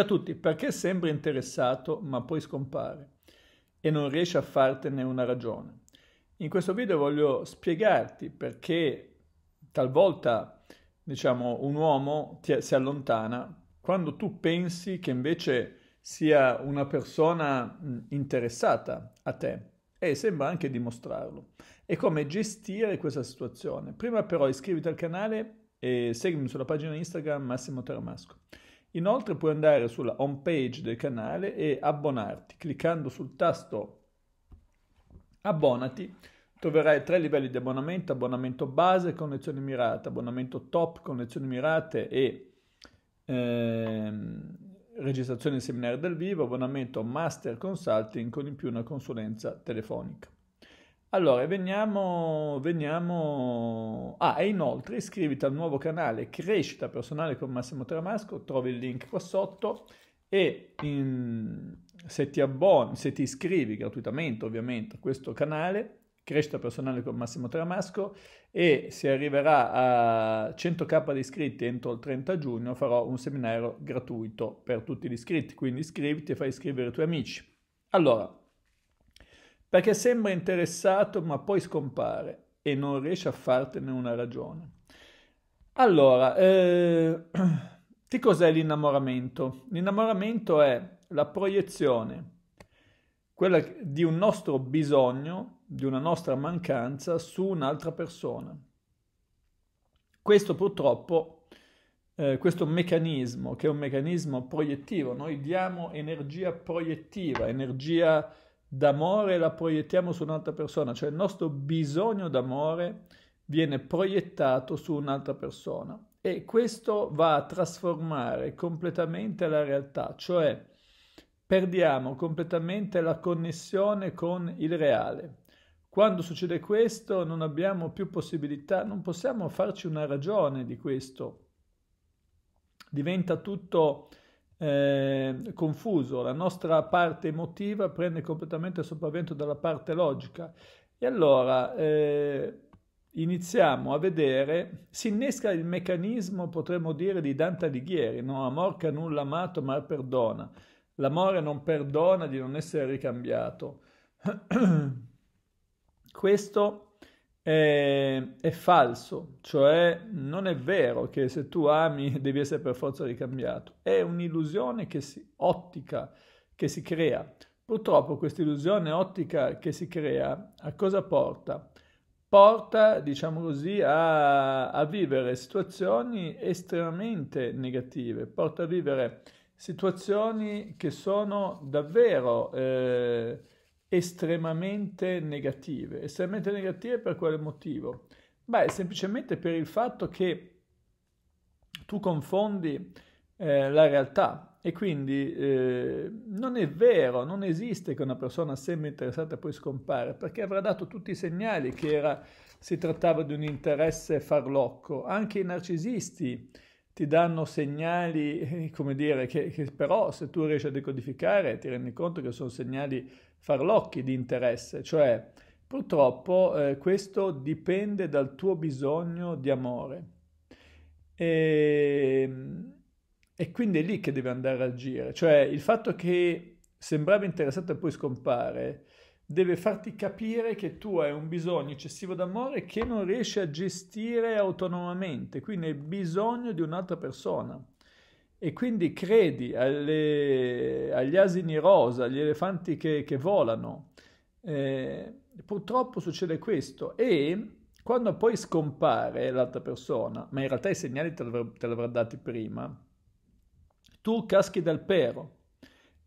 Ciao a tutti, perché sembri interessato ma poi scompare e non riesci a fartene una ragione? In questo video voglio spiegarti perché talvolta diciamo, un uomo ti, si allontana quando tu pensi che invece sia una persona interessata a te e sembra anche dimostrarlo. E come gestire questa situazione? Prima però iscriviti al canale e seguimi sulla pagina Instagram Massimo Teramasco. Inoltre puoi andare sulla home page del canale e abbonarti. Cliccando sul tasto abbonati troverai tre livelli di abbonamento, abbonamento base, condizioni mirate, abbonamento top, condizioni mirate e ehm, registrazione ai dal vivo, abbonamento master consulting con in più una consulenza telefonica. Allora, veniamo, veniamo... Ah, e inoltre iscriviti al nuovo canale Crescita Personale con Massimo Tramasco, trovi il link qua sotto e in... se ti abboni, se ti iscrivi gratuitamente ovviamente a questo canale, Crescita Personale con Massimo Tramasco, e se arriverà a 100k di iscritti entro il 30 giugno farò un seminario gratuito per tutti gli iscritti, quindi iscriviti e fai iscrivere i tuoi amici. Allora, perché sembra interessato ma poi scompare e non riesce a fartene una ragione. Allora, eh, che cos'è l'innamoramento? L'innamoramento è la proiezione, quella di un nostro bisogno, di una nostra mancanza su un'altra persona. Questo purtroppo, eh, questo meccanismo, che è un meccanismo proiettivo, noi diamo energia proiettiva, energia d'amore la proiettiamo su un'altra persona, cioè il nostro bisogno d'amore viene proiettato su un'altra persona e questo va a trasformare completamente la realtà, cioè perdiamo completamente la connessione con il reale. Quando succede questo non abbiamo più possibilità, non possiamo farci una ragione di questo. Diventa tutto eh, confuso, la nostra parte emotiva prende completamente il sopravvento dalla parte logica e allora eh, iniziamo a vedere, si innesca il meccanismo, potremmo dire, di Dante Alighieri, no? Amor che nulla amato, ma perdona. L'amore non perdona di non essere ricambiato. Questo è, è, falso, cioè non è vero che se tu ami devi essere per forza ricambiato, è un'illusione che si ottica, che si crea. Purtroppo questa illusione ottica che si crea a cosa porta? Porta, diciamo così, a, a vivere situazioni estremamente negative, porta a vivere situazioni che sono davvero... Eh, estremamente negative. Estremamente negative per quale motivo? Beh, semplicemente per il fatto che tu confondi eh, la realtà e quindi eh, non è vero, non esiste che una persona sembra interessata e poi scompare, perché avrà dato tutti i segnali che era, si trattava di un interesse farlocco. Anche i narcisisti ti danno segnali, eh, come dire, che, che però se tu riesci a decodificare ti rendi conto che sono segnali farlocchi di interesse, cioè purtroppo eh, questo dipende dal tuo bisogno di amore. E, ehm, e quindi è lì che devi andare a agire, cioè il fatto che sembrava interessato e poi scompare deve farti capire che tu hai un bisogno eccessivo d'amore che non riesci a gestire autonomamente, quindi hai bisogno di un'altra persona. E quindi credi alle, agli asini rosa, agli elefanti che, che volano. Eh, purtroppo succede questo e quando poi scompare l'altra persona, ma in realtà i segnali te l'avrà dati prima, tu caschi dal pero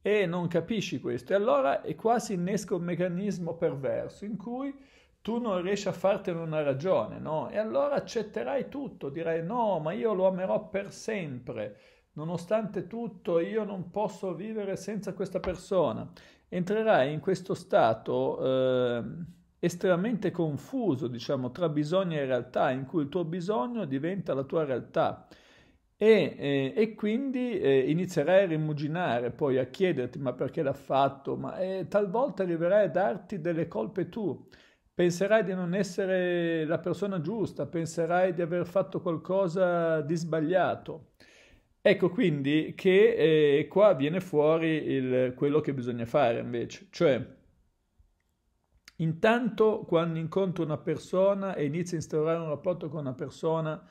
e non capisci questo. E allora è quasi innesco un meccanismo perverso in cui tu non riesci a fartene una ragione, no? E allora accetterai tutto, dirai no, ma io lo amerò per sempre. Nonostante tutto io non posso vivere senza questa persona. Entrerai in questo stato eh, estremamente confuso, diciamo, tra bisogno e realtà, in cui il tuo bisogno diventa la tua realtà. E, eh, e quindi eh, inizierai a rimuginare, poi a chiederti ma perché l'ha fatto, ma eh, talvolta arriverai a darti delle colpe tu penserai di non essere la persona giusta, penserai di aver fatto qualcosa di sbagliato. Ecco quindi che eh, qua viene fuori il, quello che bisogna fare invece, cioè intanto quando incontro una persona e inizio a instaurare un rapporto con una persona,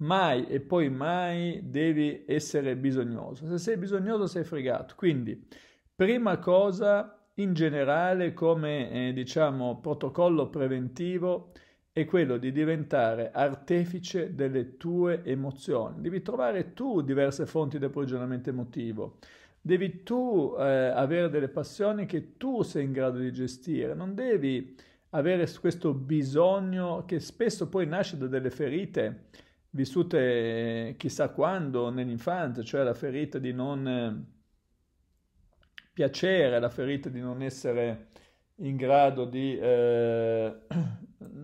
mai e poi mai devi essere bisognoso. Se sei bisognoso sei fregato. Quindi, prima cosa in generale come eh, diciamo protocollo preventivo, è quello di diventare artefice delle tue emozioni. Devi trovare tu diverse fonti di approvvigionamento emotivo. Devi tu eh, avere delle passioni che tu sei in grado di gestire. Non devi avere questo bisogno che spesso poi nasce da delle ferite vissute eh, chissà quando nell'infanzia, cioè la ferita di non eh, piacere, la ferita di non essere in grado di eh,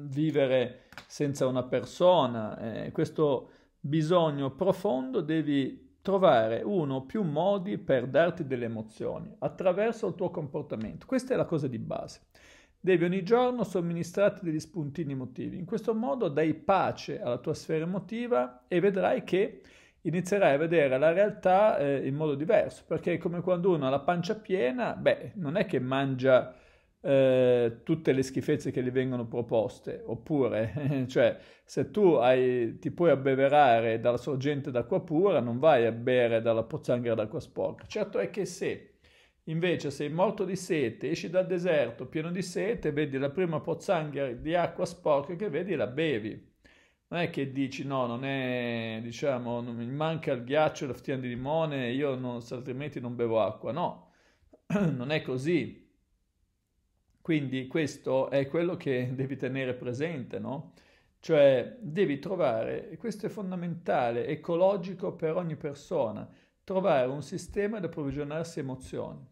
vivere senza una persona, eh, questo bisogno profondo devi trovare uno o più modi per darti delle emozioni attraverso il tuo comportamento. Questa è la cosa di base. Devi ogni giorno somministrarti degli spuntini emotivi. In questo modo dai pace alla tua sfera emotiva e vedrai che inizierai a vedere la realtà eh, in modo diverso, perché è come quando uno ha la pancia piena, beh, non è che mangia eh, tutte le schifezze che gli vengono proposte, oppure, cioè, se tu hai, ti puoi abbeverare dalla sorgente d'acqua pura, non vai a bere dalla pozzanghera d'acqua sporca. Certo è che se invece sei morto di sete, esci dal deserto pieno di sete, vedi la prima pozzanghera di acqua sporca che vedi la bevi. Non è che dici no, non è, diciamo, non mi manca il ghiaccio, la fettina di limone, io non, altrimenti non bevo acqua. No, non è così quindi questo è quello che devi tenere presente, no? Cioè devi trovare, questo è fondamentale, ecologico per ogni persona, trovare un sistema di approvvigionarsi emozioni.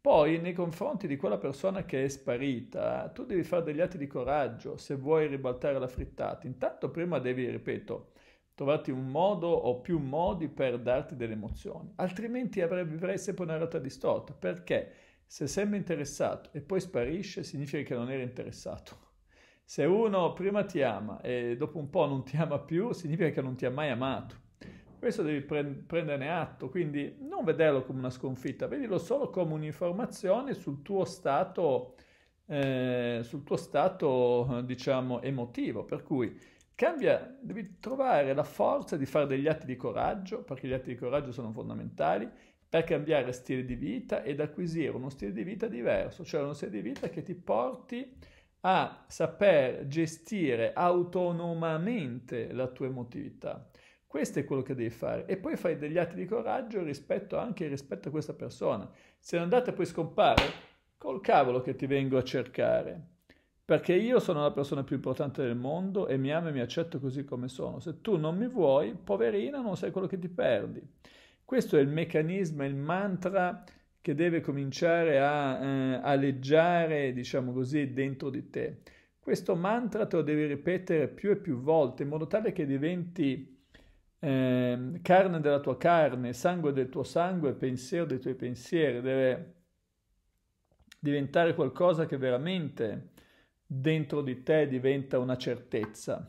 Poi nei confronti di quella persona che è sparita, tu devi fare degli atti di coraggio se vuoi ribaltare la frittata. Intanto prima devi, ripeto, trovarti un modo o più modi per darti delle emozioni, altrimenti avrai, vivrai sempre una realtà distorta. Perché? Se sembra interessato e poi sparisce, significa che non era interessato. Se uno prima ti ama e dopo un po' non ti ama più, significa che non ti ha mai amato. Questo devi pre- prenderne atto, quindi non vederlo come una sconfitta, vedilo solo come un'informazione sul tuo stato, eh, sul tuo stato diciamo, emotivo. Per cui cambia, devi trovare la forza di fare degli atti di coraggio, perché gli atti di coraggio sono fondamentali, per cambiare stile di vita ed acquisire uno stile di vita diverso, cioè uno stile di vita che ti porti a saper gestire autonomamente la tua emotività. Questo è quello che devi fare. E poi fai degli atti di coraggio rispetto anche rispetto a questa persona. Se l'andata poi scompare, col cavolo che ti vengo a cercare. Perché io sono la persona più importante del mondo e mi amo e mi accetto così come sono. Se tu non mi vuoi, poverina, non sai quello che ti perdi. Questo è il meccanismo, il mantra che deve cominciare a eh, aleggiare, diciamo così, dentro di te. Questo mantra te lo devi ripetere più e più volte in modo tale che diventi eh, carne della tua carne, sangue del tuo sangue, pensiero dei tuoi pensieri. Deve diventare qualcosa che veramente dentro di te diventa una certezza.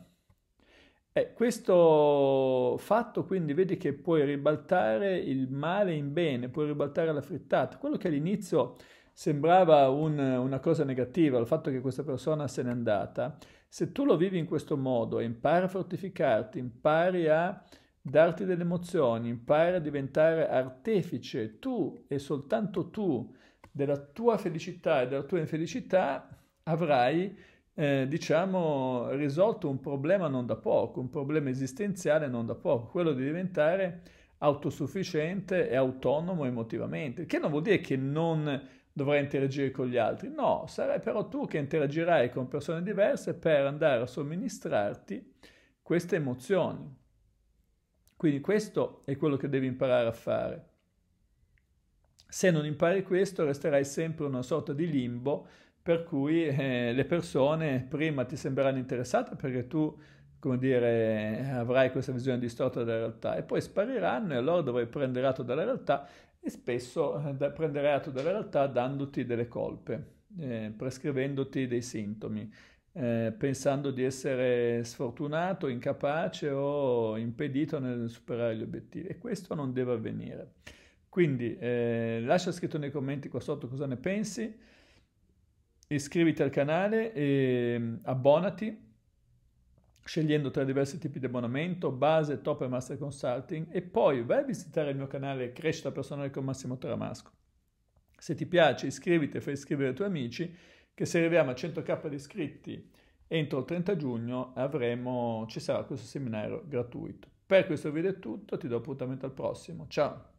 Eh, questo fatto quindi vedi che puoi ribaltare il male in bene, puoi ribaltare la frittata. Quello che all'inizio sembrava un, una cosa negativa, il fatto che questa persona se n'è andata, se tu lo vivi in questo modo e impari a fortificarti, impari a darti delle emozioni, impari a diventare artefice tu e soltanto tu della tua felicità e della tua infelicità, avrai eh, diciamo, risolto un problema non da poco, un problema esistenziale non da poco, quello di diventare autosufficiente e autonomo emotivamente, che non vuol dire che non dovrai interagire con gli altri, no, sarai però tu che interagirai con persone diverse per andare a somministrarti queste emozioni. Quindi questo è quello che devi imparare a fare. Se non impari questo resterai sempre in una sorta di limbo per cui eh, le persone prima ti sembreranno interessate perché tu, come dire, avrai questa visione distorta della realtà e poi spariranno e allora dovrai prendere atto della realtà e spesso eh, prenderai atto della realtà dandoti delle colpe, eh, prescrivendoti dei sintomi. Eh, pensando di essere sfortunato, incapace o impedito nel superare gli obiettivi. E questo non deve avvenire. Quindi eh, lascia scritto nei commenti qua sotto cosa ne pensi iscriviti al canale e mm, abbonati scegliendo tra diversi tipi di abbonamento, base, top e master consulting e poi vai a visitare il mio canale Crescita Personale con Massimo Taramasco. Se ti piace iscriviti e fai iscrivere i tuoi amici che se arriviamo a 100k di iscritti entro il 30 giugno avremo, ci sarà questo seminario gratuito. Per questo video è tutto, ti do appuntamento al prossimo, ciao!